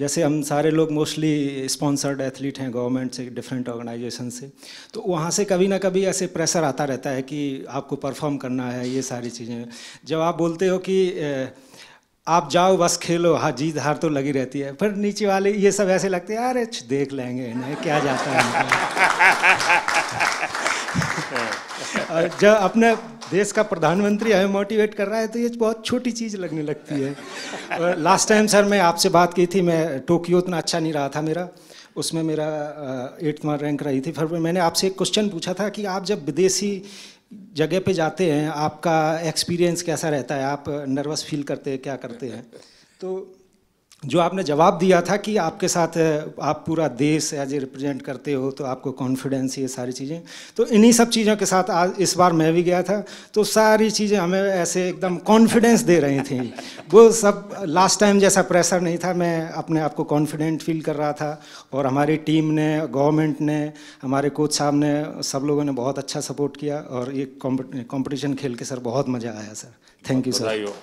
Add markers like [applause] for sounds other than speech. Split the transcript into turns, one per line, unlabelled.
जैसे हम सारे लोग मोस्टली स्पॉन्सर्ड एथलीट हैं गवर्नमेंट से डिफरेंट ऑर्गेनाइजेशन से तो वहाँ से कभी ना कभी ऐसे प्रेशर आता रहता है कि आपको परफॉर्म करना है ये सारी चीज़ें जब आप बोलते हो कि आप जाओ बस खेलो हाँ जीत हार तो लगी रहती है फिर नीचे वाले ये सब ऐसे लगते हैं अरे देख लेंगे नहीं क्या जाता है जब अपने देश का प्रधानमंत्री हमें मोटिवेट कर रहा है तो ये बहुत छोटी चीज़ लगने लगती है लास्ट टाइम सर मैं आपसे बात की थी मैं टोक्यो उतना अच्छा नहीं रहा था मेरा उसमें मेरा एट्थ मार्क रैंक रही थी फिर मैंने आपसे एक क्वेश्चन पूछा था कि आप जब विदेशी जगह पे जाते हैं आपका एक्सपीरियंस कैसा रहता है आप नर्वस फील करते हैं क्या करते हैं तो जो आपने जवाब दिया था कि आपके साथ आप पूरा देश एज ए रिप्रेजेंट करते हो तो आपको कॉन्फिडेंस ये सारी चीज़ें तो इन्हीं सब चीज़ों के साथ आज इस बार मैं भी गया था तो सारी चीज़ें हमें ऐसे एकदम कॉन्फिडेंस दे रही थी [laughs] वो सब लास्ट टाइम जैसा प्रेशर नहीं था मैं अपने आप को कॉन्फिडेंट फील कर रहा था और हमारी टीम ने गवर्नमेंट ने हमारे कोच साहब ने सब लोगों ने बहुत अच्छा सपोर्ट किया और ये कॉम्पिटिशन खेल के सर बहुत मज़ा आया सर थैंक यू सर